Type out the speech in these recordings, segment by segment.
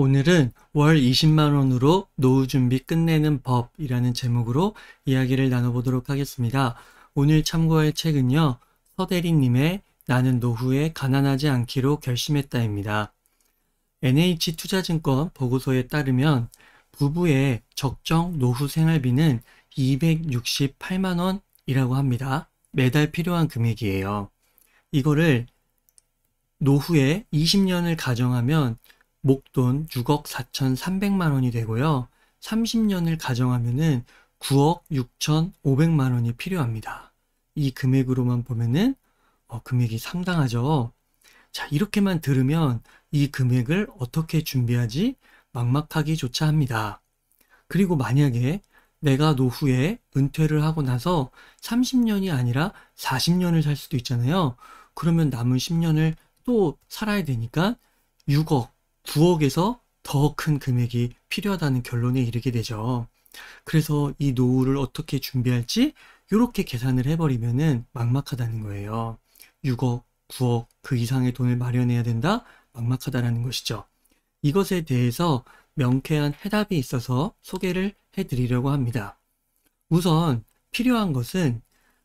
오늘은 월 20만원으로 노후 준비 끝내는 법이라는 제목으로 이야기를 나눠보도록 하겠습니다. 오늘 참고할 책은요, 서대리님의 나는 노후에 가난하지 않기로 결심했다입니다. NH투자증권 보고서에 따르면 부부의 적정 노후 생활비는 268만원이라고 합니다. 매달 필요한 금액이에요. 이거를 노후에 20년을 가정하면 목돈 6억 4,300만 원이 되고요. 30년을 가정하면 9억 6,500만 원이 필요합니다. 이 금액으로만 보면은 어, 금액이 상당하죠. 자, 이렇게만 들으면 이 금액을 어떻게 준비하지 막막하기조차 합니다. 그리고 만약에 내가 노후에 은퇴를 하고 나서 30년이 아니라 40년을 살 수도 있잖아요. 그러면 남은 10년을 또 살아야 되니까 6억 9억에서 더 큰 금액이 필요하다는 결론에 이르게 되죠. 그래서 이 노후를 어떻게 준비할지 이렇게 계산을 해버리면 막막하다는 거예요. 6억, 9억 그 이상의 돈을 마련해야 된다 막막하다라는 것이죠. 이것에 대해서 명쾌한 해답이 있어서 소개를 해드리려고 합니다. 우선 필요한 것은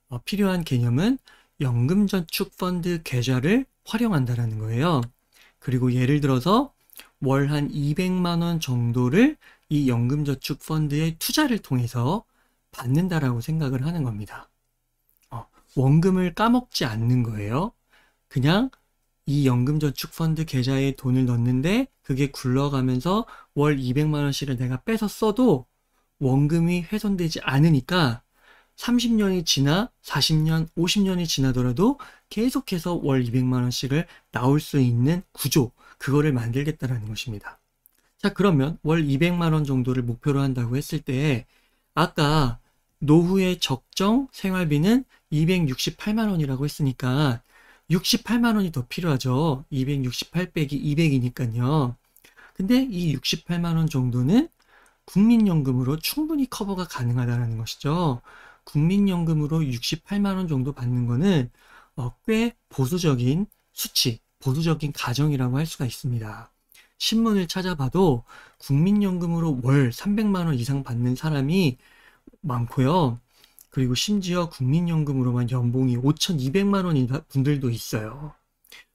어, 필요한 개념은 연금저축펀드 계좌를 활용한다라는 거예요. 그리고 예를 들어서 월한 200만 원 정도를 이 연금저축 펀드의 투자를 통해서 받는다라고 생각을 하는 겁니다. 어, 원금을 까먹지 않는 거예요. 그냥 이 연금저축 펀드 계좌에 돈을 넣는데 그게 굴러가면서 월 200만 원씩을 내가 빼서 써도 원금이 훼손되지 않으니까 30년이 지나 40년, 50년이 지나더라도 계속해서 월 200만 원씩을 나올 수 있는 구조 그거를 만들겠다라는 것입니다. 자 그러면 월 200만 원 정도를 목표로 한다고 했을 때 아까 노후의 적정 생활비는 268만 원이라고 했으니까 68만 원이 더 필요하죠. 268 빼기 200이니까요. 근데 이 68만 원 정도는 국민연금으로 충분히 커버가 가능하다는 것이죠. 국민연금으로 68만 원 정도 받는 거는 어, 꽤 보수적인 수치, 보수적인 가정이라고 할 수가 있습니다. 신문을 찾아봐도 국민연금으로 월 300만 원 이상 받는 사람이 많고요. 그리고 심지어 국민연금으로만 연봉이 5,200만 원인 분들도 있어요.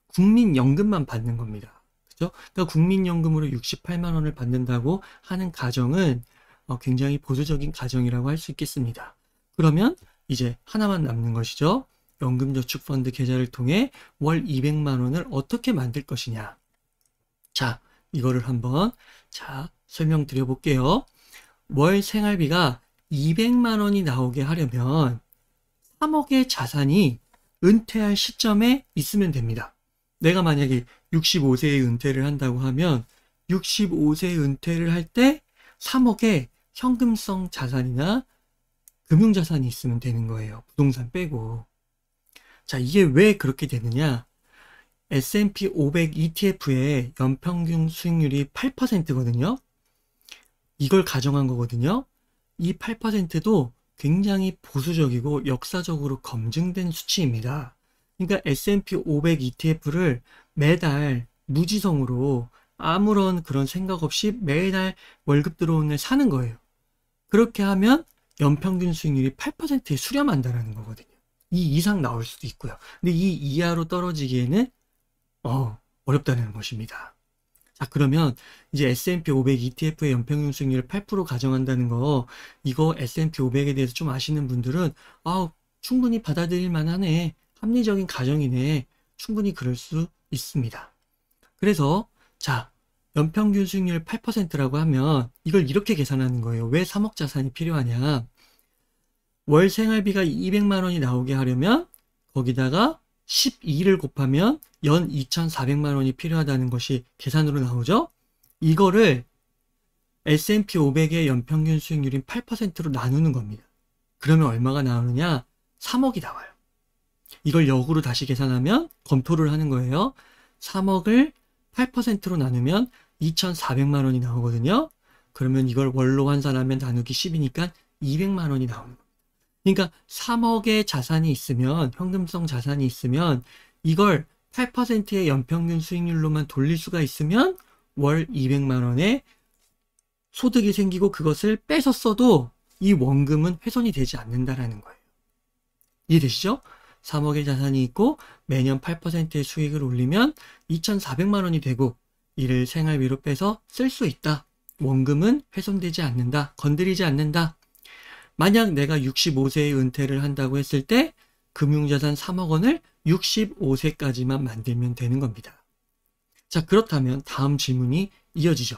국민연금만 받는 겁니다. 그죠? 그러니까 국민연금으로 68만 원을 받는다고 하는 가정은 어, 굉장히 보수적인 가정이라고 할 수 있겠습니다. 그러면 이제 하나만 남는 것이죠. 연금저축펀드 계좌를 통해 월 200만 원을 어떻게 만들 것이냐. 자, 이거를 한번 자 설명드려 볼게요. 월 생활비가 200만 원이 나오게 하려면 3억의 자산이 은퇴할 시점에 있으면 됩니다. 내가 만약에 65세에 은퇴를 한다고 하면 65세 은퇴를 할 때 3억의 현금성 자산이나 금융자산이 있으면 되는 거예요. 부동산 빼고. 자, 이게 왜 그렇게 되느냐? S&P 500 ETF의 연평균 수익률이 8%거든요. 이걸 가정한 거거든요. 이 8%도 굉장히 보수적이고 역사적으로 검증된 수치입니다. 그러니까 S&P 500 ETF를 매달 무지성으로 아무런 그런 생각 없이 매달 월급 들어오는 날 사는 거예요. 그렇게 하면 연평균 수익률이 8%에 수렴한다라는 거거든요. 이 이상 나올 수도 있고요. 근데 이 이하로 떨어지기에는 어, 어렵다는 것입니다. 자, 그러면 이제 S&P 500 ETF의 연평균 수익률을 8% 가정한다는 거 이거 S&P 500에 대해서 좀 아시는 분들은 아, 충분히 받아들일 만하네. 합리적인 가정이네. 충분히 그럴 수 있습니다. 그래서 자, 연평균 수익률 8%라고 하면 이걸 이렇게 계산하는 거예요. 왜 3억 자산이 필요하냐. 월 생활비가 200만 원이 나오게 하려면 거기다가 12를 곱하면 연 2,400만 원이 필요하다는 것이 계산으로 나오죠. 이거를 S&P 500의 연평균 수익률인 8%로 나누는 겁니다. 그러면 얼마가 나오느냐? 3억이 나와요. 이걸 역으로 다시 계산하면 검토를 하는 거예요. 3억을 8%로 나누면 2,400만 원이 나오거든요. 그러면 이걸 월로 환산하면 나누기 10이니까 200만 원이 나옵니다. 그러니까 3억의 자산이 있으면 현금성 자산이 있으면 이걸 8%의 연평균 수익률로만 돌릴 수가 있으면 월 200만 원의 소득이 생기고 그것을 뺏었어도 이 원금은 훼손이 되지 않는다라는 거예요. 이해되시죠? 3억의 자산이 있고 매년 8%의 수익을 올리면 2,400만 원이 되고 이를 생활비로 빼서 쓸 수 있다. 원금은 훼손되지 않는다. 건드리지 않는다. 만약 내가 65세에 은퇴를 한다고 했을 때 금융자산 3억 원을 65세까지만 만들면 되는 겁니다. 자, 그렇다면 다음 질문이 이어지죠.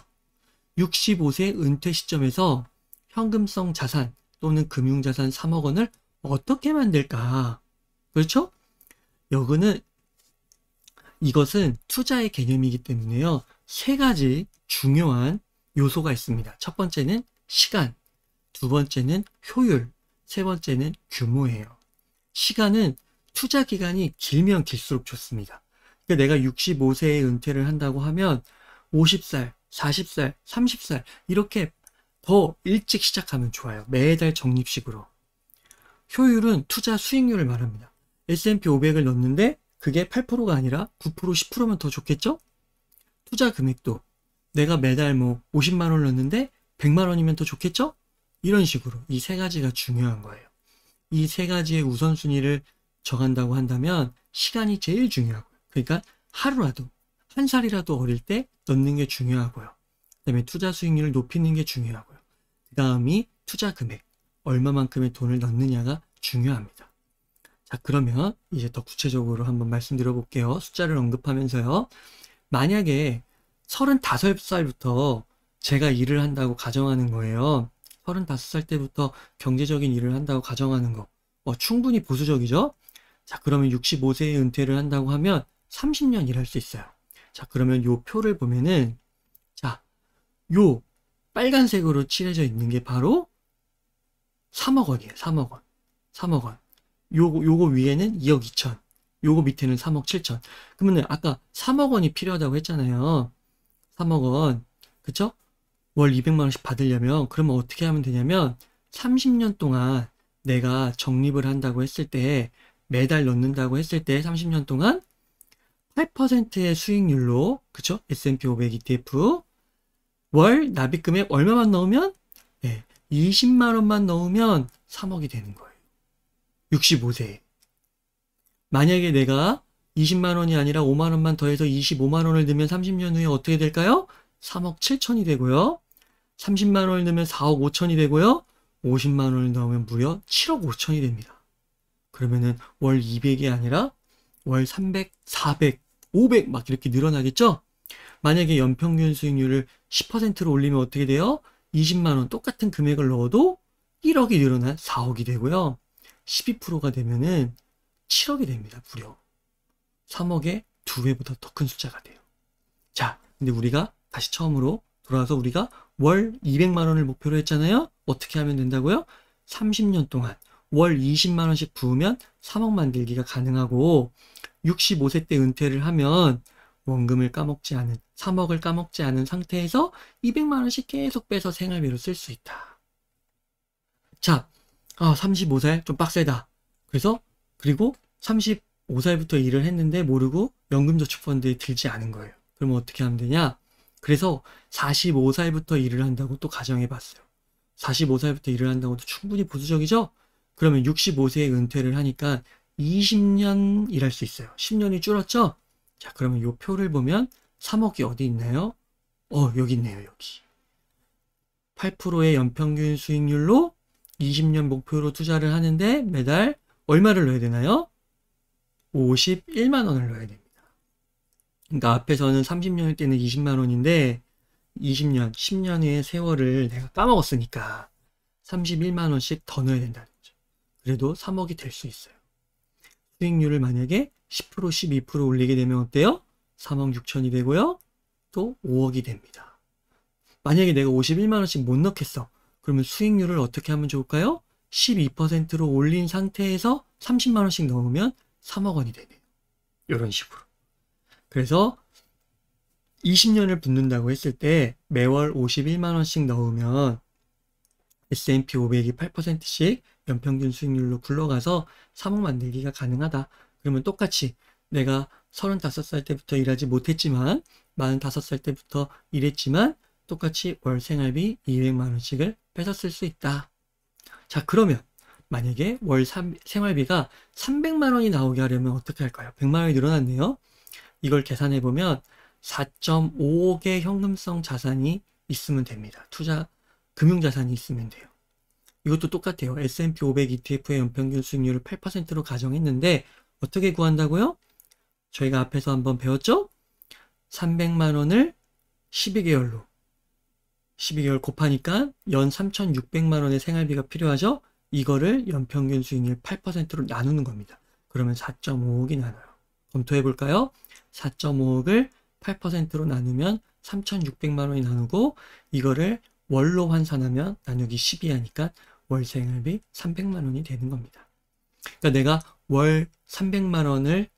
65세 은퇴 시점에서 현금성 자산 또는 금융자산 3억 원을 어떻게 만들까? 그렇죠? 여기는, 이것은 투자의 개념이기 때문에요. 세 가지 중요한 요소가 있습니다. 첫 번째는 시간, 두 번째는 효율, 세 번째는 규모예요. 시간은 투자 기간이 길면 길수록 좋습니다. 그러니까 내가 65세에 은퇴를 한다고 하면 50살, 40살, 30살 이렇게 더 일찍 시작하면 좋아요. 매달 적립식으로. 효율은 투자 수익률을 말합니다. S&P 500을 넣는데 그게 8%가 아니라 9% 10%면 더 좋겠죠? 투자 금액도 내가 매달 뭐 50만 원을 넣는데 100만 원이면 더 좋겠죠? 이런 식으로 이 세 가지가 중요한 거예요. 이 세 가지의 우선순위를 정한다고 한다면 시간이 제일 중요하고요. 그러니까 하루라도 한 살이라도 어릴 때 넣는 게 중요하고요. 그다음에 투자 수익률을 높이는 게 중요하고요. 그다음이 투자 금액 얼마만큼의 돈을 넣느냐가 중요합니다. 자 그러면 이제 더 구체적으로 한번 말씀드려 볼게요. 숫자를 언급하면서요. 만약에 35살부터 제가 일을 한다고 가정하는 거예요. 35살 때부터 경제적인 일을 한다고 가정하는 거. 어, 충분히 보수적이죠? 자, 그러면 65세에 은퇴를 한다고 하면 30년 일할 수 있어요. 자, 그러면 요 표를 보면은, 자, 요 빨간색으로 칠해져 있는 게 바로 3억 원이에요. 3억 원. 3억 원. 요거, 요거 위에는 2억 2천, 요거 밑에는 3억 7천. 그러면은 아까 3억 원이 필요하다고 했잖아요. 3억 원. 그쵸? 월 200만 원씩 받으려면 그러면 어떻게 하면 되냐면 30년 동안 내가 적립을 한다고 했을 때 매달 넣는다고 했을 때 30년 동안 8%의 수익률로 그쵸? S&P 500 ETF 월 납입금액 얼마만 넣으면 네, 예, 20만 원만 넣으면 3억이 되는 거예요. 65세. 만약에 내가 20만 원이 아니라 5만 원만 더해서 25만 원을 넣으면 30년 후에 어떻게 될까요? 3억 7천이 되고요. 30만 원을 넣으면 4억 5천이 되고요. 50만 원을 넣으면 무려 7억 5천이 됩니다. 그러면은 월 200이 아니라 월 300, 400, 500 막 이렇게 늘어나겠죠? 만약에 연평균 수익률을 10%로 올리면 어떻게 돼요? 20만 원 똑같은 금액을 넣어도 1억이 늘어난 4억이 되고요. 12%가 되면은 7억이 됩니다. 무려. 3억의 두배보다 더 큰 숫자가 돼요. 자, 근데 우리가 다시 처음으로 돌아와서 우리가 월 200만 원을 목표로 했잖아요. 어떻게 하면 된다고요? 30년 동안 월 20만 원씩 부으면 3억 만들기가 가능하고 65세 때 은퇴를 하면 원금을 까먹지 않은 3억을 까먹지 않은 상태에서 200만 원씩 계속 빼서 생활비로 쓸 수 있다. 자, 아 35살 좀 빡세다. 그래서 그리고 35살부터 일을 했는데 모르고 연금저축펀드에 들지 않은 거예요. 그러면 어떻게 하면 되냐? 그래서 45살부터 일을 한다고 또 가정해 봤어요. 45살부터 일을 한다고도 충분히 보수적이죠? 그러면 65세에 은퇴를 하니까 20년 일할 수 있어요. 10년이 줄었죠? 자, 그러면 요 표를 보면 3억이 어디 있나요? 어, 여기 있네요, 여기. 8%의 연평균 수익률로 20년 목표로 투자를 하는데 매달 얼마를 넣어야 되나요? 51만 원을 넣어야 됩니다. 그러니까 앞에서는 30년일 때는 20만 원인데 20년, 10년의 세월을 내가 까먹었으니까 31만 원씩 더 넣어야 된다는 거죠. 그래도 3억이 될 수 있어요. 수익률을 만약에 10% 12% 올리게 되면 어때요? 3억 6천이 되고요. 또 5억이 됩니다. 만약에 내가 51만 원씩 못 넣겠어. 그러면 수익률을 어떻게 하면 좋을까요? 12%로 올린 상태에서 30만원씩 넣으면 3억 원이 되네요. 이런 식으로. 그래서 20년을 붙는다고 했을 때 매월 51만원씩 넣으면 S&P 500이 8%씩 연평균 수익률로 굴러가서 3억 만들기가 가능하다. 그러면 똑같이 내가 35살 때부터 일하지 못했지만 45살 때부터 일했지만 똑같이 월 생활비 200만원씩을 빼서 쓸수 있다. 자, 그러면 만약에 월 삼, 생활비가 300만원이 나오게 하려면 어떻게 할까요? 100만원이 늘어났네요. 이걸 계산해보면 4.5억의 현금성 자산이 있으면 됩니다. 투자, 금융자산이 있으면 돼요. 이것도 똑같아요. S&P 500 ETF의 연평균 수익률을 8%로 가정했는데 어떻게 구한다고요? 저희가 앞에서 한번 배웠죠? 300만 원을 12개월로 12개월 곱하니까 연 3,600만 원의 생활비가 필요하죠. 이거를 연평균 수익률 8%로 나누는 겁니다. 그러면 4.5억이 나눠요. 검토해 볼까요? 4.5억을 8%로 나누면 3,600만 원이 나누고 이거를 월로 환산하면 나누기 1 2이 하니까 월 생활비 300만 원이 되는 겁니다. 그러니까 내가 월 300만 원을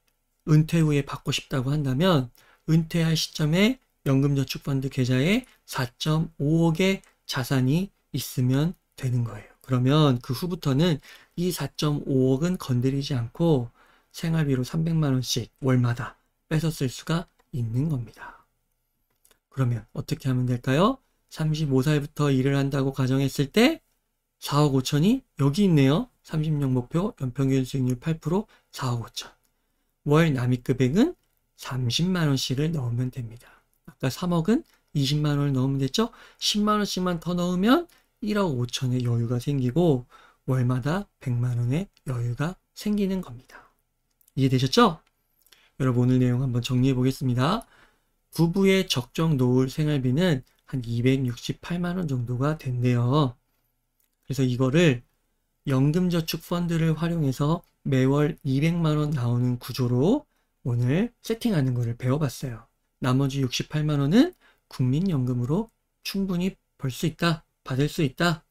은퇴 후에 받고 싶다고 한다면 은퇴할 시점에 연금저축펀드 계좌에 4.5억의 자산이 있으면 되는 거예요. 그러면 그 후부터는 이 4.5억은 건드리지 않고 생활비로 300만원씩 월마다 뺏었을 수가 있는 겁니다. 그러면 어떻게 하면 될까요? 35살부터 일을 한다고 가정했을 때 4억 5천이 여기 있네요. 36 목표 연평균 수익률 8% 4억 5천. 월남입급액은 30만 원씩을 넣으면 됩니다. 아까 그러니까 3억은 20만 원을 넣으면 됐죠? 10만 원씩만 더 넣으면 1억 5천의 여유가 생기고 월마다 100만 원의 여유가 생기는 겁니다. 이해되셨죠? 여러분 오늘 내용 한번 정리해 보겠습니다. 부부의 적정 노을 생활비는 한 268만 원 정도가 된대요. 그래서 이거를 연금저축 펀드를 활용해서 매월 200만 원 나오는 구조로 오늘 세팅하는 것을 배워봤어요. 나머지 68만 원은 국민연금으로 충분히 벌 수 있다. 받을 수 있다.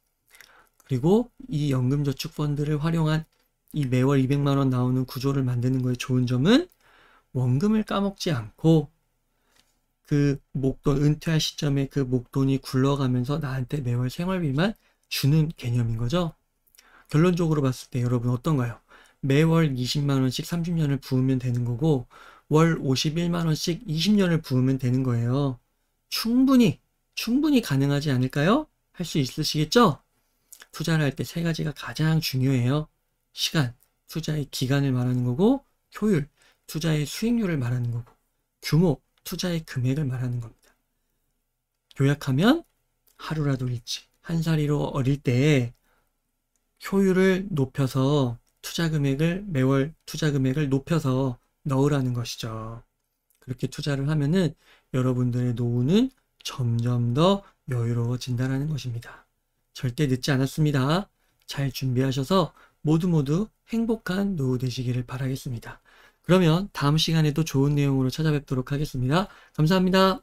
그리고 이 연금저축펀드를 활용한 이 매월 200만 원 나오는 구조를 만드는 거에 좋은 점은 원금을 까먹지 않고 그 목돈 은퇴할 시점에 그 목돈이 굴러가면서 나한테 매월 생활비만 주는 개념인 거죠. 결론적으로 봤을 때 여러분 어떤가요? 매월 20만 원씩 30년을 부으면 되는 거고 월 51만원씩 20년을 부으면 되는 거예요. 충분히, 충분히 가능하지 않을까요? 할 수 있으시겠죠? 투자를 할 때 세 가지가 가장 중요해요. 시간, 투자의 기간을 말하는 거고, 효율, 투자의 수익률을 말하는 거고, 규모, 투자의 금액을 말하는 겁니다. 요약하면 하루라도 일찍, 한 살이로 어릴 때 효율을 높여서 투자 금액을 매월 투자 금액을 높여서 넣으라는 것이죠. 그렇게 투자를 하면은 여러분들의 노후는 점점 더 여유로워진다라는 것입니다. 절대 늦지 않았습니다. 잘 준비하셔서 모두 모두 행복한 노후 되시기를 바라겠습니다. 그러면 다음 시간에도 좋은 내용으로 찾아뵙도록 하겠습니다. 감사합니다.